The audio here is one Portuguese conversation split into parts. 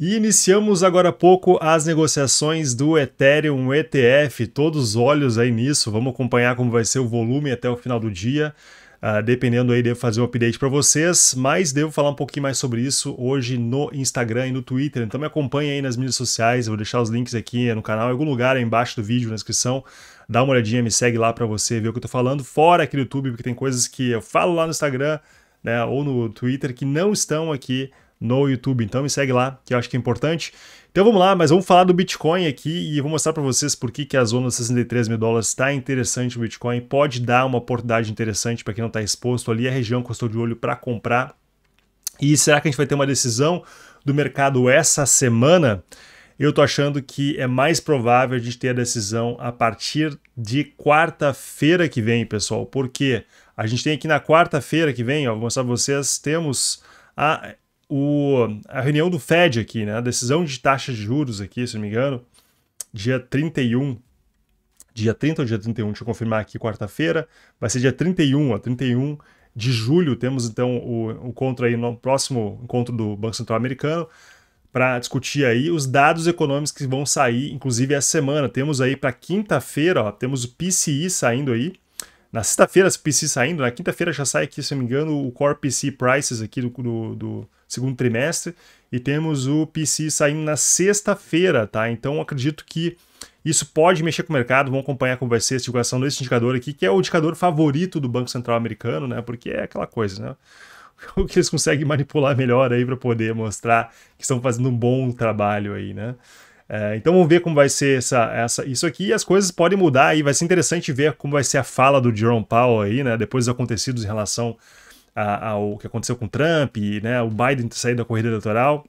E iniciamos agora há pouco as negociações do Ethereum ETF, todos olhos aí nisso, vamos acompanhar como vai ser o volume até o final do dia. Uh, dependendo aí, devo fazer um update para vocês, mas devo falar um pouquinho mais sobre isso hoje no Instagram e no Twitter. Então me acompanha aí nas mídias sociais, eu vou deixar os links aqui no canal, em algum lugar aí embaixo do vídeo, na descrição. Dá uma olhadinha, me segue lá para você ver o que eu estou falando, fora aqui do YouTube, porque tem coisas que eu falo lá no Instagram né, ou no Twitter que não estão aqui no YouTube. Então me segue lá, que eu acho que é importante. Então vamos lá, mas vamos falar do Bitcoin aqui e vou mostrar para vocês por que, que a zona 63 mil dólares está interessante no Bitcoin, pode dar uma oportunidade interessante para quem não está exposto ali, a região que eu estou de olho para comprar. E será que a gente vai ter uma decisão do mercado essa semana? Eu tô achando que é mais provável a gente ter a decisão a partir de quarta-feira que vem, pessoal. Porque a gente tem aqui na quarta-feira que vem, ó, vou mostrar para vocês, temos a o, a reunião do Fed aqui, né? A decisão de taxa de juros aqui, se não me engano, dia 31. Dia 30 ou dia 31, deixa eu confirmar aqui, quarta-feira. Vai ser dia 31, a 31 de julho. Temos então o encontro aí no próximo encontro do Banco Central Americano para discutir aí os dados econômicos que vão sair, inclusive essa semana. Temos aí para quinta-feira, temos o PCI saindo aí na sexta-feira o PC saindo, na quinta-feira já sai aqui, se eu não me engano, o Core PC Prices aqui do, do, do segundo trimestre. E temos o PC saindo na sexta-feira, tá? Então acredito que isso pode mexer com o mercado. Vamos acompanhar como vai ser a divulgação desse indicador aqui, que é o indicador favorito do Banco Central americano, né? Porque é aquela coisa, né? o que eles conseguem manipular melhor aí para poder mostrar que estão fazendo um bom trabalho aí, né? É, então vamos ver como vai ser essa, essa, isso aqui e as coisas podem mudar aí. Vai ser interessante ver como vai ser a fala do Jerome Powell aí, né? Depois dos acontecidos em relação a, ao que aconteceu com Trump, e, né? O Biden sair da corrida eleitoral.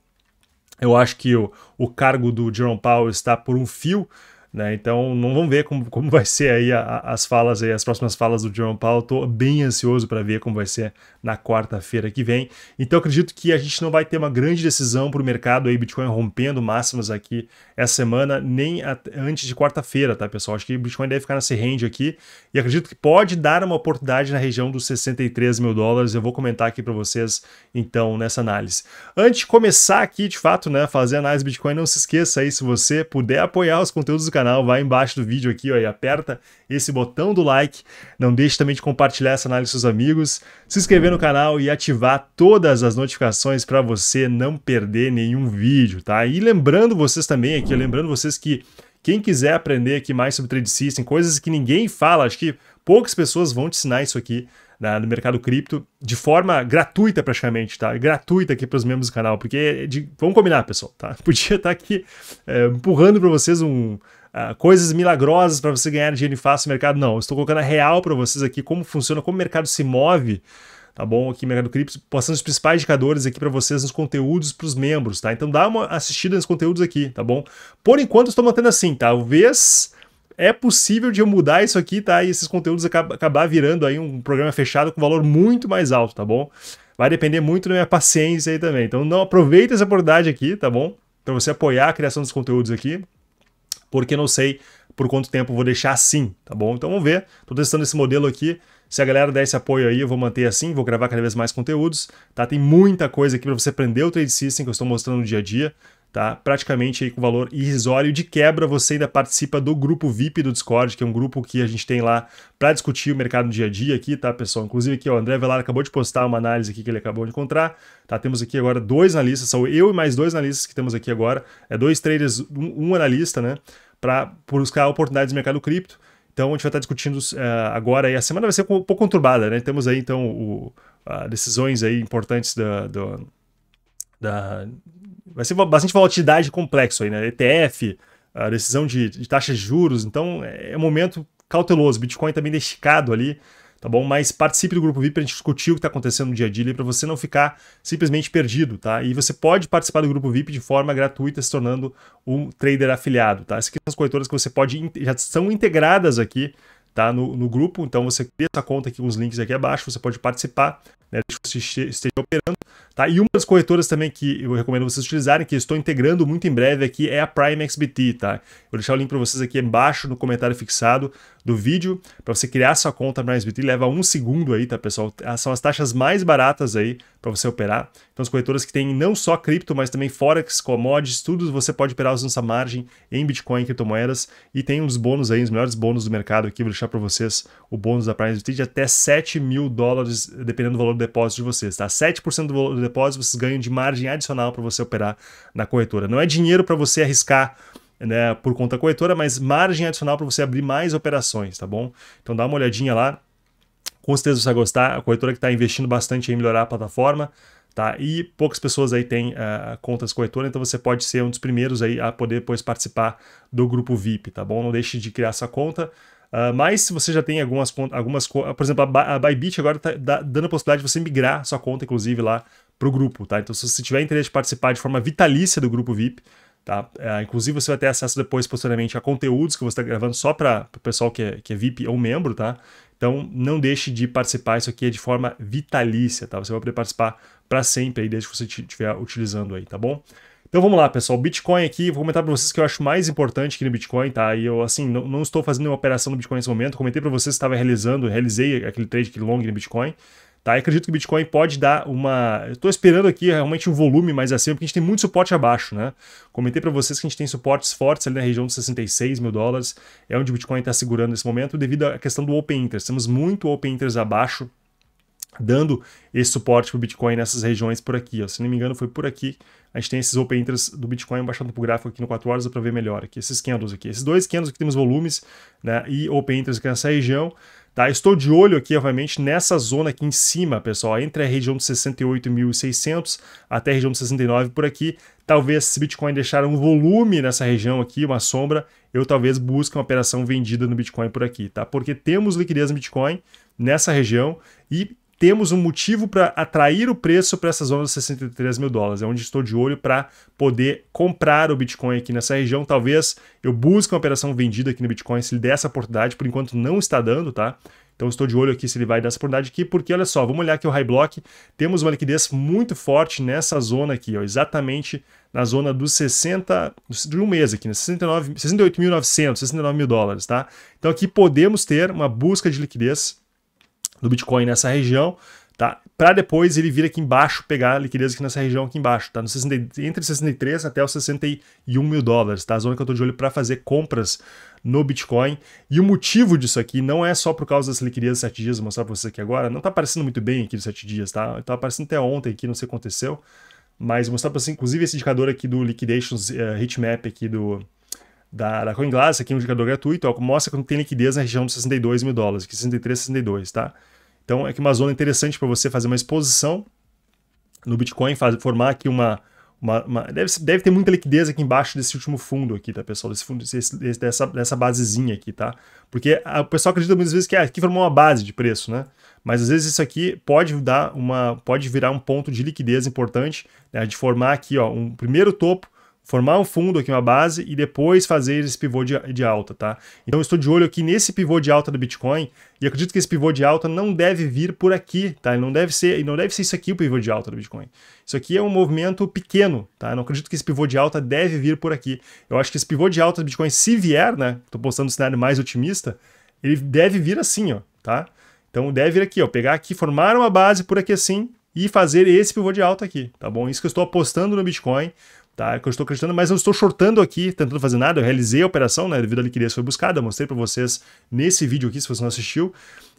Eu acho que o, o cargo do Jerome Powell está por um fio né? Então, não vamos ver como, como vai ser aí a, a, as falas, aí, as próximas falas do John Paul. Estou bem ansioso para ver como vai ser na quarta-feira que vem. Então, acredito que a gente não vai ter uma grande decisão para o mercado aí, Bitcoin rompendo máximas aqui essa semana, nem a, antes de quarta-feira, tá, pessoal? Acho que o Bitcoin deve ficar nesse range aqui. E acredito que pode dar uma oportunidade na região dos 63 mil dólares. Eu vou comentar aqui para vocês, então, nessa análise. Antes de começar aqui, de fato, né, fazer análise Bitcoin, não se esqueça aí, se você puder apoiar os conteúdos do canal, canal, vai embaixo do vídeo aqui ó, e aperta esse botão do like. Não deixe também de compartilhar essa análise com seus amigos, se inscrever no canal e ativar todas as notificações para você não perder nenhum vídeo, tá? E lembrando vocês também aqui, lembrando vocês que quem quiser aprender aqui mais sobre trade system, coisas que ninguém fala, acho que poucas pessoas vão te ensinar isso aqui né, no mercado cripto de forma gratuita praticamente, tá? Gratuita aqui para os membros do canal, porque é de, vamos combinar, pessoal, tá? Podia estar tá aqui é, empurrando para vocês um uh, coisas milagrosas para você ganhar dinheiro fácil no mercado. Não, eu estou colocando a real para vocês aqui como funciona, como o mercado se move tá bom? Aqui Mercado Cripto, passando os principais indicadores aqui para vocês nos conteúdos para os membros, tá? Então dá uma assistida nos conteúdos aqui, tá bom? Por enquanto estou mantendo assim, tá? talvez é possível de eu mudar isso aqui, tá? E esses conteúdos acab acabar virando aí um programa fechado com valor muito mais alto, tá bom? Vai depender muito da minha paciência aí também. Então não aproveita essa oportunidade aqui, tá bom? Para você apoiar a criação dos conteúdos aqui porque não sei por quanto tempo vou deixar assim, tá bom? Então vamos ver, estou testando esse modelo aqui, se a galera der esse apoio aí, eu vou manter assim, vou gravar cada vez mais conteúdos, tá? Tem muita coisa aqui para você aprender o Trade System que eu estou mostrando no dia a dia, tá? Praticamente aí com valor irrisório. De quebra, você ainda participa do grupo VIP do Discord, que é um grupo que a gente tem lá para discutir o mercado dia a dia aqui, tá, pessoal? Inclusive aqui, ó, o André Velar acabou de postar uma análise aqui que ele acabou de encontrar, tá? Temos aqui agora dois analistas, são eu e mais dois analistas que temos aqui agora, é dois traders, um, um analista, né, para buscar oportunidades no mercado cripto. Então a gente vai estar tá discutindo uh, agora e a semana vai ser um pouco conturbada, né? Temos aí então o, uh, decisões aí importantes da, do, da vai ser bastante volatilidade complexo aí, né? ETF, a decisão de, de taxas de juros, então é um é momento cauteloso. Bitcoin também tá desticado ali, tá bom? Mas participe do grupo VIP para a gente discutir o que está acontecendo no dia a dia para você não ficar simplesmente perdido, tá? E você pode participar do grupo VIP de forma gratuita, se tornando um trader afiliado, tá? Essas aqui são as corretoras que você pode, já são integradas aqui, tá? No, no grupo, então você cria essa conta aqui com os links aqui abaixo, você pode participar. Né? que operando. Tá? E uma das corretoras também que eu recomendo vocês utilizarem, que estou integrando muito em breve aqui, é a Prime XBT. Tá? Eu vou deixar o link para vocês aqui embaixo no comentário fixado do vídeo, para você criar sua conta na XBT. Leva um segundo aí, tá, pessoal? Ah, são as taxas mais baratas aí para você operar. Então, as corretoras que têm não só cripto, mas também Forex, commodities, tudo você pode operar usando essa margem em Bitcoin e criptomoedas. E tem uns bônus aí, os melhores bônus do mercado aqui. Vou deixar para vocês o bônus da Prime XBT de até 7 mil dólares, dependendo do valor do depósito depósito de vocês, tá? 7% do, do depósito vocês ganham de margem adicional para você operar na corretora. Não é dinheiro para você arriscar né, por conta corretora, mas margem adicional para você abrir mais operações, tá bom? Então dá uma olhadinha lá. Com certeza você vai gostar. A corretora que está investindo bastante em melhorar a plataforma. Tá? E poucas pessoas aí têm uh, contas corretoras, então você pode ser um dos primeiros aí a poder depois participar do grupo VIP, tá bom? Não deixe de criar sua conta. Uh, mas se você já tem algumas contas, algumas, por exemplo, a, Bybit agora está dando a possibilidade de você migrar sua conta, inclusive, lá para o grupo, tá? Então, se você tiver interesse de participar de forma vitalícia do grupo VIP, tá? Uh, inclusive, você vai ter acesso depois, posteriormente, a conteúdos que você está gravando só para o pessoal que é, que é VIP ou membro, tá? Então, não deixe de participar, isso aqui é de forma vitalícia, tá? Você vai poder participar para sempre aí, desde que você estiver utilizando aí, tá bom? Então vamos lá, pessoal. Bitcoin aqui, vou comentar para vocês que eu acho mais importante aqui no Bitcoin, tá? E eu, assim, não, não estou fazendo uma operação no Bitcoin nesse momento. Comentei para vocês que estava realizando, realizei aquele trade, aqui long no Bitcoin. Tá, eu acredito que o Bitcoin pode dar uma. Estou esperando aqui é, realmente um volume mais acima, porque a gente tem muito suporte abaixo, né? Comentei para vocês que a gente tem suportes fortes ali na região dos 66 mil dólares, é onde o Bitcoin está segurando nesse momento, devido à questão do open interest. Temos muito open interest abaixo dando esse suporte para o Bitcoin nessas regiões por aqui. Ó. Se não me engano, foi por aqui. A gente tem esses open interest do Bitcoin baixando para o gráfico aqui no 4 horas para ver melhor aqui. Esses candles aqui. Esses dois candles que temos volumes né, e open interest aqui nessa região. Tá, estou de olho aqui, obviamente, nessa zona aqui em cima, pessoal, entre a região de 68.600 até a região de 69 por aqui. Talvez se Bitcoin deixar um volume nessa região aqui, uma sombra, eu talvez busque uma operação vendida no Bitcoin por aqui, tá? Porque temos liquidez no Bitcoin nessa região e temos um motivo para atrair o preço para essa zona dos 63 mil dólares. É onde estou de olho para poder comprar o Bitcoin aqui nessa região. Talvez eu busque uma operação vendida aqui no Bitcoin se ele der essa oportunidade. Por enquanto não está dando, tá? Então estou de olho aqui se ele vai dar essa oportunidade aqui, porque olha só, vamos olhar aqui o high block. Temos uma liquidez muito forte nessa zona aqui, ó, exatamente na zona dos 60, de um mês aqui, né? 68.900, 69 mil dólares, tá? Então aqui podemos ter uma busca de liquidez do Bitcoin nessa região, tá? Para depois ele vir aqui embaixo, pegar a liquidez aqui nessa região aqui embaixo, tá? No 60, entre 63 até os 61 mil dólares, tá? A zona que eu estou de olho para fazer compras no Bitcoin. E o motivo disso aqui não é só por causa dessa liquidez de 7 dias, vou mostrar para você aqui agora. Não está aparecendo muito bem aqui dos 7 dias, tá? Tá aparecendo até ontem aqui, não sei o que aconteceu. Mas vou mostrar para você, inclusive, esse indicador aqui do Liquidations uh, Heatmap aqui do, da, da CoinGlass, aqui é um indicador gratuito, ó, mostra quando tem liquidez na região dos 62 mil dólares, aqui 63, 62, tá? Então é que uma zona interessante para você fazer uma exposição no Bitcoin, faz, formar aqui uma, uma, uma, deve, deve ter muita liquidez aqui embaixo desse último fundo aqui, tá, pessoal? Desse fundo, desse, dessa, dessa basezinha aqui, tá? Porque a, o pessoal acredita muitas vezes que ah, aqui formou uma base de preço, né? Mas às vezes isso aqui pode dar uma. pode virar um ponto de liquidez importante, né? De formar aqui, ó, um primeiro topo formar um fundo aqui, uma base, e depois fazer esse pivô de, de alta, tá? Então eu estou de olho aqui nesse pivô de alta do Bitcoin, e acredito que esse pivô de alta não deve vir por aqui, tá? Ele não deve ser, não deve ser isso aqui o pivô de alta do Bitcoin. Isso aqui é um movimento pequeno, tá? Eu não acredito que esse pivô de alta deve vir por aqui. Eu acho que esse pivô de alta do Bitcoin, se vier, né? Estou postando um cenário mais otimista, ele deve vir assim, ó, tá? Então deve vir aqui, ó, pegar aqui, formar uma base por aqui assim, e fazer esse pivô de alta aqui, tá bom? Isso que eu estou apostando no Bitcoin, tá? É que eu estou acreditando, mas eu estou shortando aqui, tentando fazer nada, eu realizei a operação, né, devido à liquidez que foi buscada, eu mostrei para vocês nesse vídeo aqui, se você não assistiu.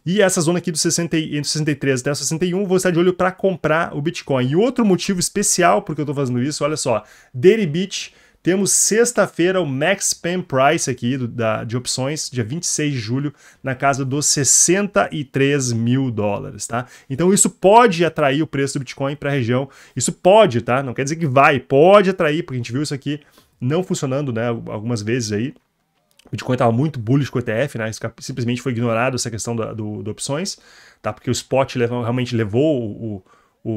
E essa zona aqui do 60, entre 63 até 61, vou estar de olho para comprar o Bitcoin. E outro motivo especial porque eu estou fazendo isso, olha só, Deribit temos sexta-feira o Max Pen Price aqui do, da, de opções, dia 26 de julho, na casa dos 63 mil dólares, tá? Então isso pode atrair o preço do Bitcoin para a região. Isso pode, tá? Não quer dizer que vai, pode atrair, porque a gente viu isso aqui não funcionando, né, algumas vezes aí. O Bitcoin estava muito bullish com o ETF, né? simplesmente foi ignorado essa questão da, do, do opções, tá? Porque o spot levou, realmente levou o,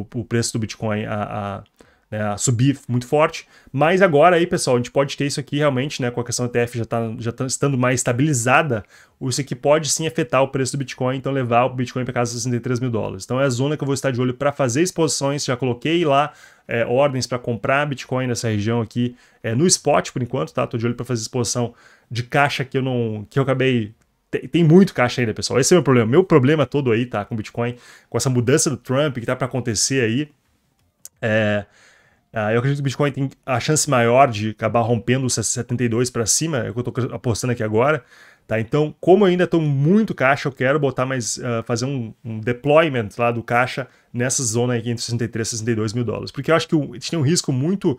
o, o preço do Bitcoin a, a, né, subir muito forte. Mas agora aí, pessoal, a gente pode ter isso aqui realmente, né, com a questão ETF já, tá, já tá estando mais estabilizada, isso aqui pode sim afetar o preço do Bitcoin, então levar o Bitcoin para casa de 63 mil dólares. Então é a zona que eu vou estar de olho para fazer exposições, já coloquei lá é, ordens para comprar Bitcoin nessa região aqui, é, no spot por enquanto, tá? Tô de olho para fazer exposição de caixa que eu não, que eu acabei tem, muito caixa ainda, pessoal. Esse é o meu problema. Meu problema todo aí, tá? Com o Bitcoin, com essa mudança do Trump que tá para acontecer aí. É, Uh, eu acredito que o Bitcoin tem a chance maior de acabar rompendo os 72 para cima, é o que eu estou apostando aqui agora. Tá? Então, como eu ainda estou muito caixa, eu quero botar mais, uh, fazer um, um, deployment lá do caixa nessa zona aí entre 63 e 62 mil dólares. Porque eu acho que o, a gente tem um risco muito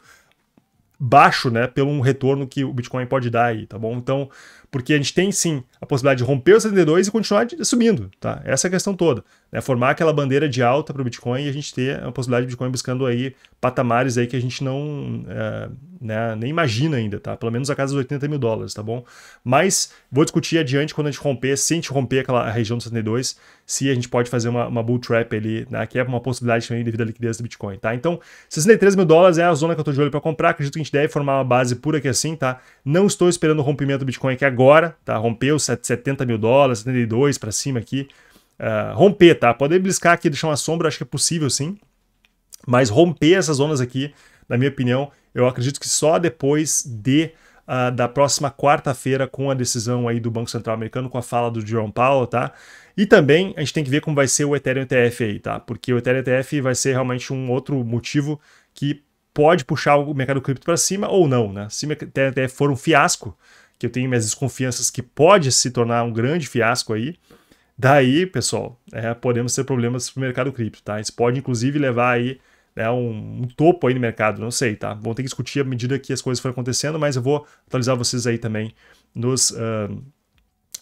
baixo, né, pelo um retorno que o Bitcoin pode dar aí, tá bom? Então, porque a gente tem sim a possibilidade de romper os 72 e continuar de, subindo, tá? Essa é a questão toda né, formar aquela bandeira de alta para o Bitcoin e a gente ter a possibilidade de Bitcoin buscando aí patamares aí que a gente não é, né, nem imagina ainda, tá? Pelo menos a casa dos 80 mil dólares, tá bom? Mas vou discutir adiante quando a gente romper, se a gente romper aquela região dos 72, se a gente pode fazer uma, uma bull trap ali, né, que é uma possibilidade também devido à liquidez do Bitcoin, tá? Então, 63 mil dólares é a zona que eu tô de olho para comprar, acredito que a gente deve formar uma base pura aqui é assim, tá? Não estou esperando o rompimento do Bitcoin aqui agora, tá? Rompeu 70 mil dólares, 72 para cima aqui, uh, romper, tá? poder bliscar aqui, deixar uma sombra, acho que é possível sim. Mas romper essas zonas aqui, na minha opinião, eu acredito que só depois de uh, da próxima quarta-feira com a decisão aí do Banco Central Americano, com a fala do Jerome Powell, tá? E também a gente tem que ver como vai ser o Ethereum ETF aí, tá? Porque o Ethereum ETF vai ser realmente um outro motivo que pode puxar o mercado cripto para cima ou não, né? Se o Ethereum ETF for um fiasco, que eu tenho minhas desconfianças que pode se tornar um grande fiasco aí, Daí, pessoal, é, podemos ter problemas para o mercado cripto, tá? Isso pode, inclusive, levar aí né, um, um, topo aí no mercado, não sei, tá? Vão ter que discutir à medida que as coisas forem acontecendo, mas eu vou atualizar vocês aí também nos, uh,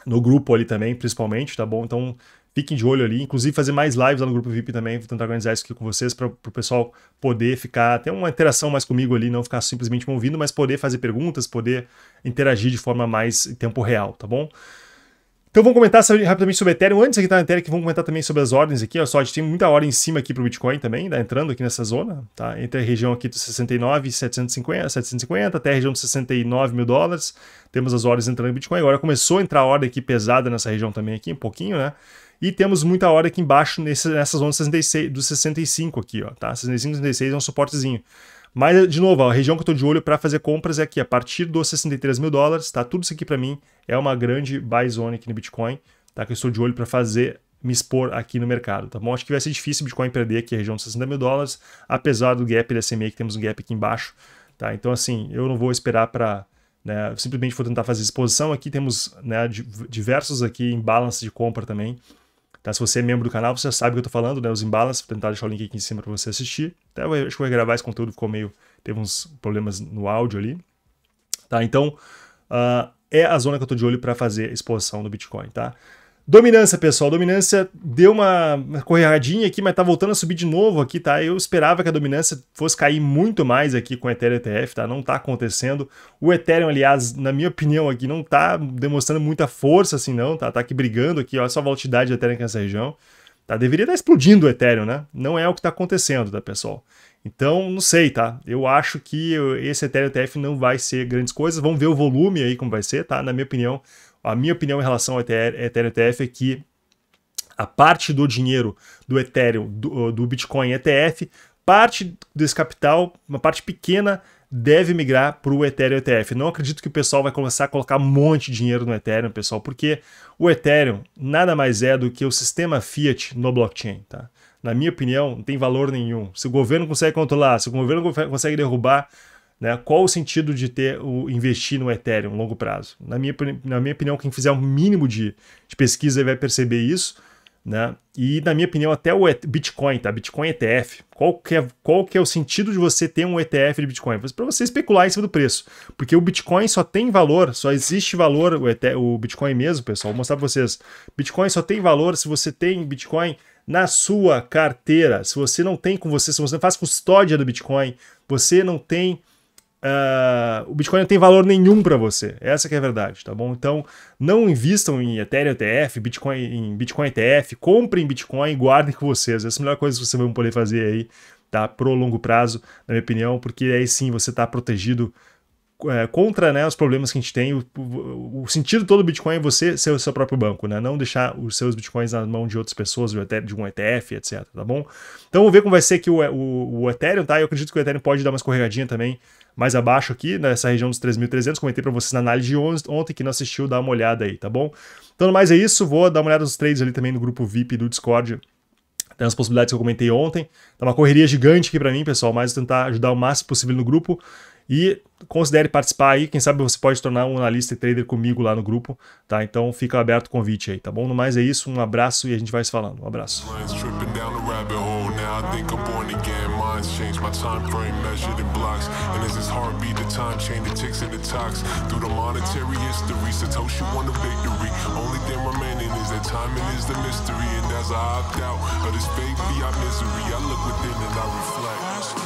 no grupo ali também, principalmente, tá bom? Então, fiquem de olho ali, inclusive fazer mais lives lá no grupo VIP também, vou tentar organizar isso aqui com vocês para o pessoal poder ficar, ter uma interação mais comigo ali, não ficar simplesmente me ouvindo, mas poder fazer perguntas, poder interagir de forma mais em tempo real, tá bom? Então vamos comentar rapidamente sobre Ethereum. Antes aqui tá na Ethereum, que vamos comentar também sobre as ordens aqui. Olha só, a gente tem muita ordem em cima aqui para o Bitcoin também, tá? entrando aqui nessa zona, tá? Entre a região aqui dos 69 e 750, 750 até a região dos 69 mil dólares. Temos as ordens entrando no Bitcoin. Agora começou a entrar a ordem aqui pesada nessa região também aqui, um pouquinho, né? E temos muita hora aqui embaixo nesse, nessa zona 66, dos 65 aqui, ó, tá? 65, 66 é um suportezinho. Mas, de novo, a região que eu tô de olho para fazer compras é aqui, a partir dos 63 mil dólares, tá? Tudo isso aqui para mim é uma grande buy zone aqui no Bitcoin, tá? Que eu estou de olho para fazer me expor aqui no mercado, tá bom? Acho que vai ser difícil o Bitcoin perder aqui a região dos 60 mil dólares, apesar do gap da SMA, que temos um gap aqui embaixo, tá? Então, assim, eu não vou esperar para... Né, simplesmente vou tentar fazer exposição aqui, temos né, diversos aqui em balance de compra também, Tá? Se você é membro do canal, você sabe o que eu tô falando, né? Os embalas vou tentar deixar o link aqui em cima para você assistir. Até eu acho que eu ia gravar esse conteúdo, ficou meio. Teve uns problemas no áudio ali. Tá? Então, uh, é a zona que eu tô de olho para fazer exposição do Bitcoin, tá? Dominância, pessoal. Dominância deu uma correradinha aqui, mas tá voltando a subir de novo aqui, tá? Eu esperava que a dominância fosse cair muito mais aqui com o Ethereum ETF, tá? Não tá acontecendo. O Ethereum, aliás, na minha opinião aqui, não tá demonstrando muita força assim não, tá? Tá aqui brigando aqui, olha só a volatilidade do Ethereum aqui nessa região. Tá? Deveria estar tá explodindo o Ethereum, né? Não é o que tá acontecendo, tá, pessoal? Então, não sei, tá? Eu acho que esse Ethereum ETF não vai ser grandes coisas. Vamos ver o volume aí como vai ser, tá? Na minha opinião, a minha opinião em relação ao Ethereum, ETF é que a parte do dinheiro do Ethereum, do, ah, do Bitcoin ETF, parte desse capital, uma parte pequena, deve migrar para o Ethereum ETF. Não acredito que o pessoal vai começar a colocar um monte de dinheiro no Ethereum, pessoal, porque o Ethereum nada mais é do que o sistema fiat no blockchain, tá? Na minha opinião, não tem valor nenhum. Se o governo consegue controlar, se o governo consegue derrubar, né? Qual o sentido de ter o investir no Ethereum longo prazo? Na minha, na minha opinião, quem fizer o um mínimo de, de pesquisa vai perceber isso. Né? E na minha opinião, até o Bitcoin, tá? Bitcoin ETF. Qual que, é, qual que é o sentido de você ter um ETF de Bitcoin? Para você especular em cima do preço. Porque o Bitcoin só tem valor, só existe valor, o, o Bitcoin mesmo, pessoal, vou mostrar para vocês. Bitcoin só tem valor se você tem Bitcoin na sua carteira. Se você não tem com você, se você não faz custódia do Bitcoin, você não tem Uh, o Bitcoin não tem valor nenhum para você. Essa que é a verdade, tá bom? Então, não invistam em Ethereum ETF, Bitcoin, em Bitcoin ETF, comprem Bitcoin e guardem com vocês. Essa é a melhor coisa que vocês vão poder fazer aí, tá? Pro longo prazo, na minha opinião, porque aí sim você está protegido é, contra né, os problemas que a gente tem. O, o, o, sentido todo do Bitcoin é você ser o seu próprio banco, né? Não deixar os seus Bitcoins na mão de outras pessoas, de um ETF, etc, tá bom? Então, vamos ver como vai ser que o, o, o Ethereum, tá? Eu acredito que o Ethereum pode dar uma escorregadinha também, mais abaixo aqui, nessa né, região dos 3.300. Comentei para vocês na análise de ontem, que não assistiu, dá uma olhada aí, tá bom? Então, mais é isso. Vou dar uma olhada nos trades ali também no grupo VIP do Discord tem as possibilidades que eu comentei ontem. Tá uma correria gigante aqui para mim, pessoal, mas tentar ajudar o máximo possível no grupo. E considere participar aí, quem sabe você pode tornar um analista e trader comigo lá no grupo, tá? Então fica aberto o convite aí, tá bom? No mais é isso, um abraço e a gente vai se falando. Um abraço. lines change. My time frame measured in blocks. And as his heartbeat, the time chain the ticks and the talks. Through the monetary history, Satoshi won the victory. Only thing remaining is that timing is the mystery. And as I opt out of this fake beyond misery, I look within and I reflect.